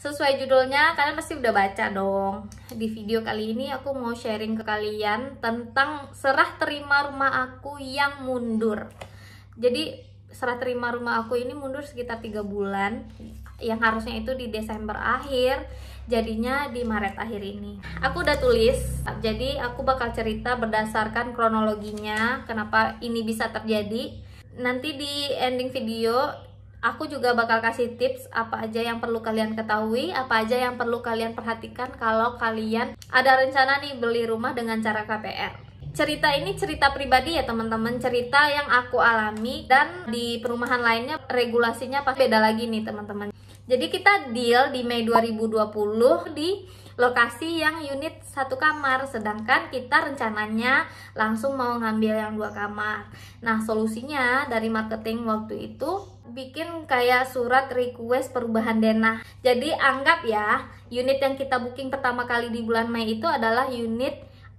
Sesuai judulnya, kalian pasti udah baca dong. Di video kali ini aku mau sharing ke kalian tentang serah terima rumah aku yang mundur. Jadi serah terima rumah aku ini mundur sekitar tiga bulan yang harusnya itu di Desember akhir jadinya di Maret akhir ini aku udah tulis jadi aku bakal cerita berdasarkan kronologinya kenapa ini bisa terjadi nanti di ending video Aku juga bakal kasih tips apa aja yang perlu kalian ketahui, apa aja yang perlu kalian perhatikan kalau kalian ada rencana nih beli rumah dengan cara KPR cerita ini cerita pribadi ya teman-teman cerita yang aku alami dan di perumahan lainnya regulasinya pasti beda lagi nih teman-teman jadi kita deal di Mei 2020 di lokasi yang unit satu kamar sedangkan kita rencananya langsung mau ngambil yang dua kamar nah solusinya dari marketing waktu itu bikin kayak surat request perubahan denah. Jadi anggap ya, unit yang kita booking pertama kali di bulan Mei itu adalah unit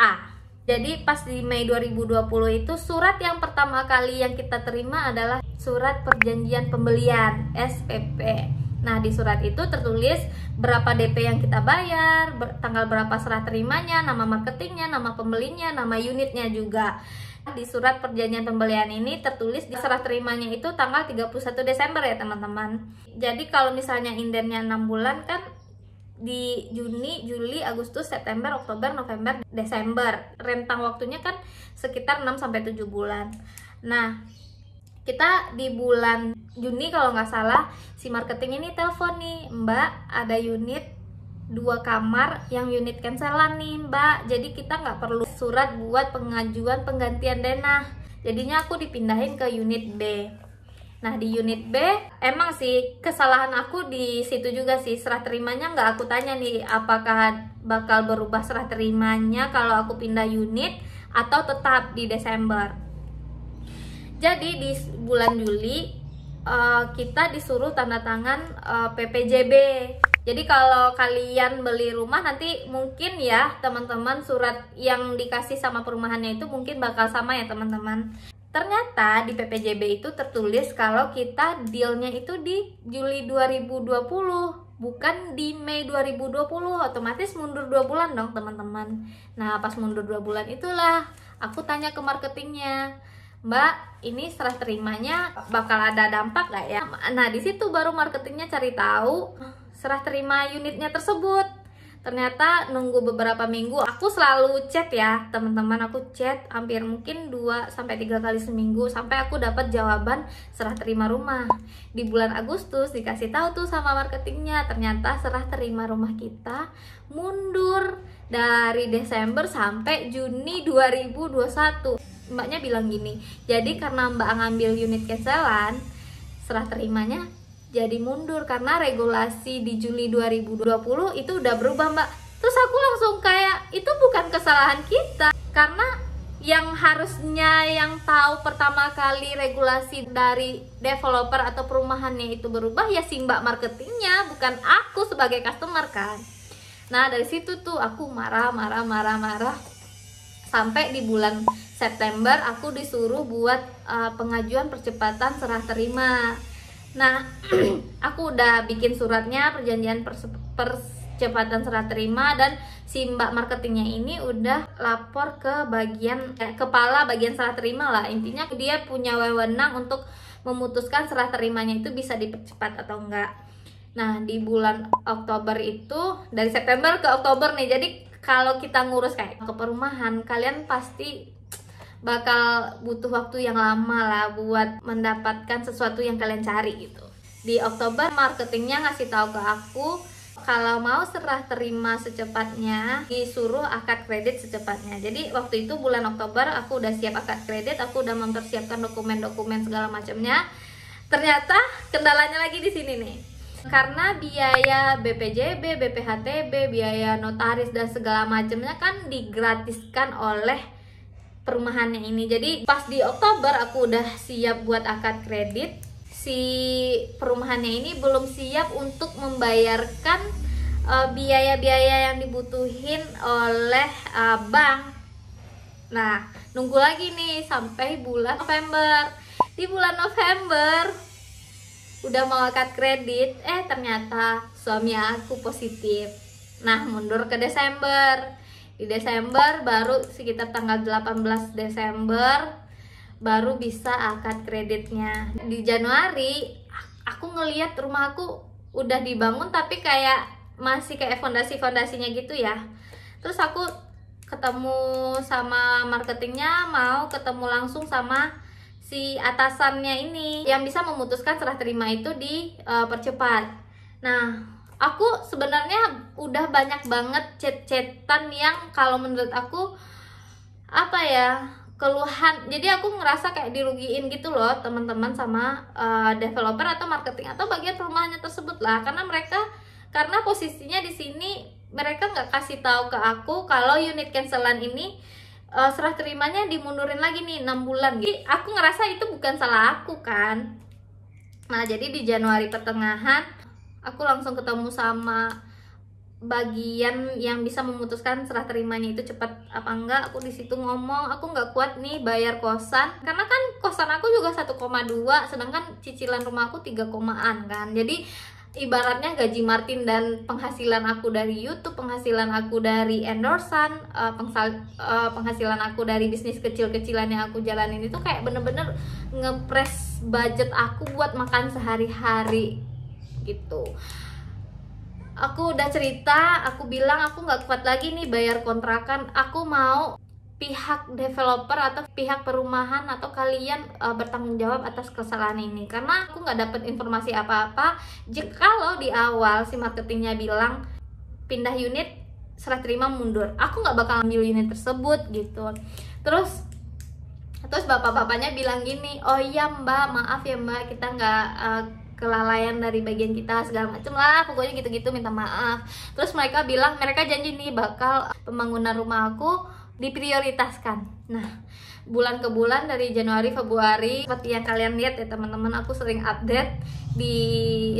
A. Jadi pas di Mei 2020 itu surat yang pertama kali yang kita terima adalah surat perjanjian pembelian SPP. Nah, di surat itu tertulis berapa DP yang kita bayar, ber tanggal berapa serah terimanya, nama marketingnya, nama pembelinya, nama unitnya juga. Di surat perjanjian pembelian ini tertulis di serah terimanya itu tanggal 31 Desember ya teman-teman. Jadi kalau misalnya indennya 6 bulan kan di Juni, Juli, Agustus, September, Oktober, November, Desember. Rentang waktunya kan sekitar 6 sampai 7 bulan. Nah, kita di bulan Juni kalau nggak salah si marketing ini telepon nih, "Mbak, ada unit dua kamar yang unit cancelan nih mbak jadi kita nggak perlu surat buat pengajuan penggantian denah jadinya aku dipindahin ke unit B nah di unit B emang sih kesalahan aku di situ juga sih serah terimanya nggak aku tanya nih apakah bakal berubah serah terimanya kalau aku pindah unit atau tetap di Desember jadi di bulan Juli eh, kita disuruh tanda tangan eh, PPJB jadi kalau kalian beli rumah nanti mungkin ya teman-teman surat yang dikasih sama perumahannya itu mungkin bakal sama ya teman-teman. Ternyata di PPJB itu tertulis kalau kita dealnya itu di Juli 2020 bukan di Mei 2020 otomatis mundur 2 bulan dong teman-teman. Nah pas mundur 2 bulan itulah aku tanya ke marketingnya Mbak, ini setelah terimanya bakal ada dampak gak ya? Nah, di situ baru marketingnya cari tahu serah terima unitnya tersebut ternyata nunggu beberapa minggu aku selalu chat ya teman-teman aku chat hampir mungkin 2 3 kali seminggu sampai aku dapat jawaban serah terima rumah di bulan Agustus dikasih tahu tuh sama marketingnya ternyata serah terima rumah kita mundur dari Desember sampai Juni 2021 mbaknya bilang gini jadi karena mbak ngambil unit keselan serah terimanya jadi mundur karena regulasi di Juli 2020 itu udah berubah mbak terus aku langsung kayak itu bukan kesalahan kita karena yang harusnya yang tahu pertama kali regulasi dari developer atau perumahannya itu berubah ya si mbak marketingnya bukan aku sebagai customer kan nah dari situ tuh aku marah marah marah marah sampai di bulan September aku disuruh buat uh, pengajuan percepatan serah terima Nah, aku udah bikin suratnya, perjanjian percepatan serah terima dan si mbak marketingnya ini udah lapor ke bagian eh, kepala bagian serah terima lah. Intinya dia punya wewenang untuk memutuskan serah terimanya itu bisa dipercepat atau enggak. Nah, di bulan Oktober itu dari September ke Oktober nih. Jadi kalau kita ngurus kayak ke perumahan, kalian pasti bakal butuh waktu yang lama lah buat mendapatkan sesuatu yang kalian cari gitu. Di Oktober marketingnya ngasih tahu ke aku kalau mau serah terima secepatnya disuruh akad kredit secepatnya jadi waktu itu bulan Oktober aku udah siap akad kredit aku udah mempersiapkan dokumen-dokumen segala macamnya ternyata kendalanya lagi di sini nih karena biaya BPJB, BPHTB, biaya notaris dan segala macamnya kan digratiskan oleh perumahannya ini jadi pas di Oktober aku udah siap buat akad kredit si perumahannya ini belum siap untuk membayarkan eh, biaya-biaya uh, yang dibutuhin oleh uh, bank nah nunggu lagi nih sampai bulan November di bulan November udah mau akad kredit eh ternyata suami aku positif nah mundur ke Desember di Desember baru sekitar tanggal 18 Desember baru bisa akad kreditnya di Januari aku ngeliat rumah aku udah dibangun tapi kayak masih kayak fondasi-fondasinya gitu ya terus aku ketemu sama marketingnya mau ketemu langsung sama si atasannya ini yang bisa memutuskan serah terima itu di uh, percepat nah aku sebenarnya udah banyak banget chat-chatan yang kalau menurut aku apa ya keluhan jadi aku ngerasa kayak dirugiin gitu loh teman-teman sama uh, developer atau marketing atau bagian perumahannya tersebut lah karena mereka karena posisinya di sini mereka nggak kasih tahu ke aku kalau unit cancelan ini uh, serah terimanya dimundurin lagi nih enam bulan Jadi aku ngerasa itu bukan salah aku kan. Nah, jadi di Januari pertengahan aku langsung ketemu sama bagian yang bisa memutuskan serah terimanya itu cepat apa enggak aku di situ ngomong aku nggak kuat nih bayar kosan karena kan kosan aku juga 1,2 sedangkan cicilan rumah aku 3,an kan jadi ibaratnya gaji Martin dan penghasilan aku dari YouTube, penghasilan aku dari endorsan, eh, eh, penghasilan aku dari bisnis kecil-kecilan yang aku jalanin itu kayak bener-bener ngepres budget aku buat makan sehari-hari gitu aku udah cerita aku bilang aku nggak kuat lagi nih bayar kontrakan aku mau pihak developer atau pihak perumahan atau kalian uh, bertanggung jawab atas kesalahan ini karena aku nggak dapat informasi apa-apa jikalau di awal si marketingnya bilang pindah unit serah terima mundur aku nggak bakal ambil unit tersebut gitu terus terus bapak-bapaknya bilang gini oh iya mbak maaf ya mbak kita nggak uh, kelalaian dari bagian kita segala macem lah pokoknya gitu-gitu minta maaf terus mereka bilang mereka janji nih bakal pembangunan rumah aku diprioritaskan nah bulan ke bulan dari Januari Februari seperti yang kalian lihat ya teman-teman aku sering update di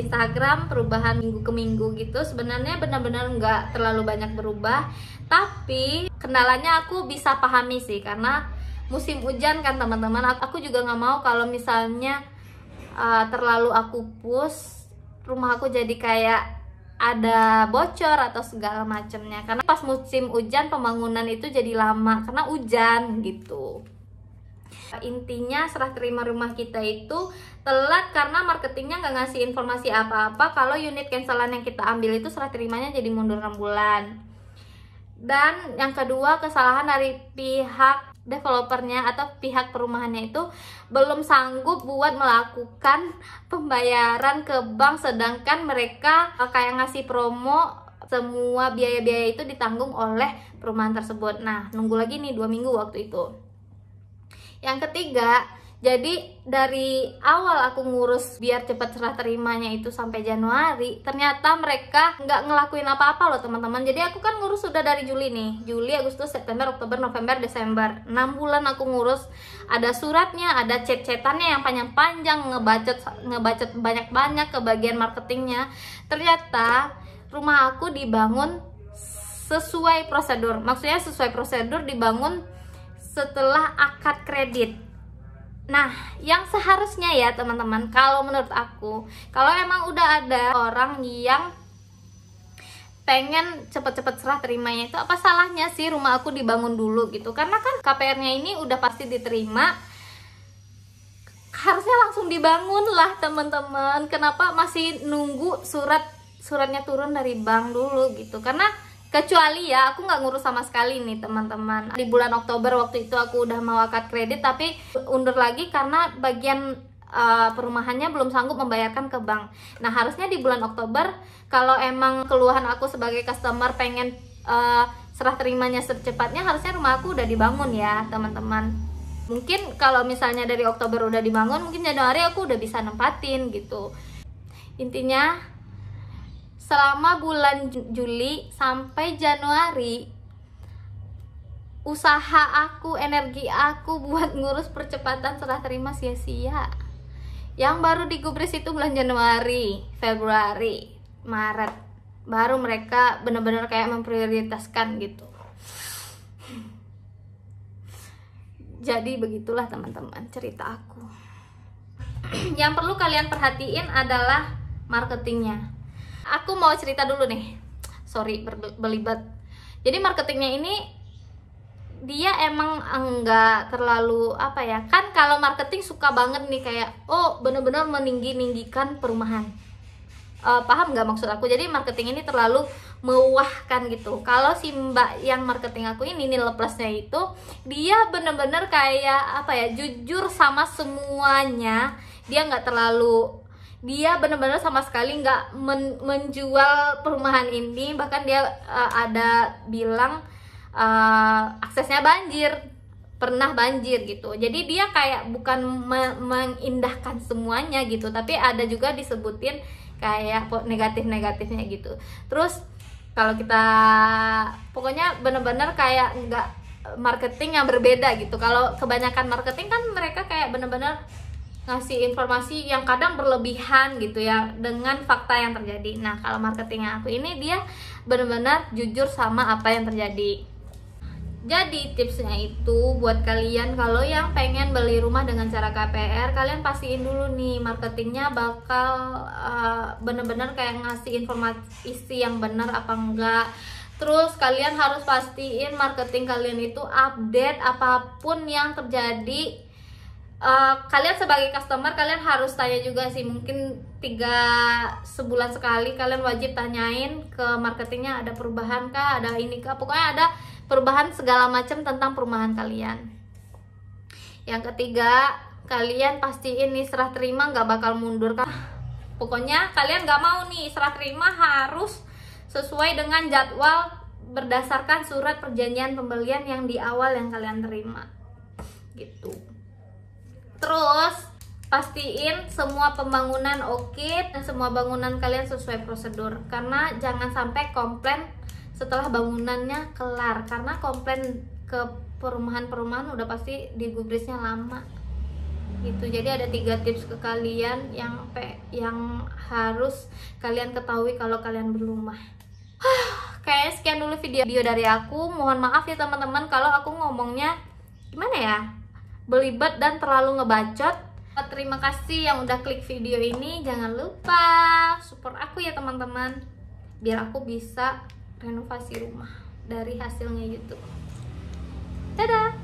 Instagram perubahan minggu ke minggu gitu sebenarnya benar-benar nggak terlalu banyak berubah tapi kendalanya aku bisa pahami sih karena musim hujan kan teman-teman aku juga nggak mau kalau misalnya uh, terlalu aku push rumah aku jadi kayak ada bocor atau segala macamnya karena pas musim hujan pembangunan itu jadi lama karena hujan gitu intinya serah terima rumah kita itu telat karena marketingnya nggak ngasih informasi apa-apa kalau unit cancelan yang kita ambil itu serah terimanya jadi mundur 6 bulan dan yang kedua kesalahan dari pihak developernya atau pihak perumahannya itu belum sanggup buat melakukan pembayaran ke bank sedangkan mereka eh, kayak ngasih promo semua biaya-biaya itu ditanggung oleh perumahan tersebut nah nunggu lagi nih dua minggu waktu itu yang ketiga jadi dari awal aku ngurus biar cepat serah terimanya itu sampai Januari, ternyata mereka nggak ngelakuin apa-apa loh teman-teman. Jadi aku kan ngurus sudah dari Juli nih, Juli, Agustus, September, Oktober, November, Desember. 6 bulan aku ngurus, ada suratnya, ada chat-chatannya yang panjang-panjang, ngebacet ngebacet banyak-banyak ke bagian marketingnya. Ternyata rumah aku dibangun sesuai prosedur. Maksudnya sesuai prosedur dibangun setelah akad kredit Nah, yang seharusnya ya teman-teman, kalau menurut aku, kalau emang udah ada orang yang pengen cepet-cepet serah terimanya itu apa salahnya sih rumah aku dibangun dulu gitu karena kan KPR-nya ini udah pasti diterima harusnya langsung dibangun lah teman-teman kenapa masih nunggu surat suratnya turun dari bank dulu gitu karena kecuali ya aku nggak ngurus sama sekali nih teman-teman di bulan Oktober waktu itu aku udah mau akad kredit tapi undur lagi karena bagian uh, perumahannya belum sanggup membayarkan ke bank nah harusnya di bulan Oktober kalau emang keluhan aku sebagai customer pengen uh, serah terimanya secepatnya harusnya rumah aku udah dibangun ya teman-teman mungkin kalau misalnya dari Oktober udah dibangun mungkin Januari aku udah bisa nempatin gitu intinya selama bulan Juli sampai Januari usaha aku, energi aku buat ngurus percepatan serah terima sia-sia. Yang baru digubris itu bulan Januari, Februari, Maret. Baru mereka benar-benar kayak memprioritaskan gitu. Jadi begitulah teman-teman cerita aku. Yang perlu kalian perhatiin adalah marketingnya Aku mau cerita dulu nih. Sorry berlibat. Jadi marketingnya ini dia emang enggak terlalu apa ya kan kalau marketing suka banget nih kayak oh bener-bener meninggi ninggikan perumahan uh, paham nggak maksud aku jadi marketing ini terlalu mewahkan gitu kalau si mbak yang marketing aku ini nilai plusnya itu dia bener-bener kayak apa ya jujur sama semuanya dia nggak terlalu dia benar-benar sama sekali nggak men menjual perumahan ini bahkan dia uh, ada bilang uh, aksesnya banjir pernah banjir gitu jadi dia kayak bukan me mengindahkan semuanya gitu tapi ada juga disebutin kayak negatif-negatifnya gitu terus kalau kita pokoknya benar-benar kayak nggak marketing yang berbeda gitu kalau kebanyakan marketing kan mereka kayak benar-benar ngasih informasi yang kadang berlebihan gitu ya dengan fakta yang terjadi. Nah, kalau marketing aku ini dia benar-benar jujur sama apa yang terjadi. Jadi tipsnya itu buat kalian kalau yang pengen beli rumah dengan cara KPR kalian pastiin dulu nih marketingnya bakal eh, bener-bener uh, kayak ngasih informasi yang bener apa enggak Terus kalian harus pastiin marketing kalian itu update apapun yang terjadi Eh, kalian sebagai customer kalian harus tanya juga sih mungkin tiga sebulan sekali kalian wajib tanyain ke marketingnya ada perubahan kah ada ini kah pokoknya ada perubahan segala macam tentang perumahan kalian yang ketiga kalian pastiin nih serah terima nggak bakal mundur kan pokoknya kalian nggak mau nih serah terima harus sesuai dengan jadwal berdasarkan surat perjanjian pembelian yang di awal yang kalian terima gitu terus pastiin semua pembangunan oke okay, dan semua bangunan kalian sesuai prosedur karena jangan sampai komplain setelah bangunannya kelar karena komplain ke perumahan-perumahan udah pasti digubrisnya lama gitu jadi ada tiga tips ke kalian yang pe yang harus kalian ketahui kalau kalian berumah. kayak sekian dulu video dari aku mohon maaf ya teman-teman kalau aku ngomongnya gimana ya belibet dan terlalu ngebacot oh, Terima kasih yang udah klik video ini. Jangan lupa support aku ya teman-teman. Biar aku bisa renovasi rumah dari hasilnya YouTube. Dadah!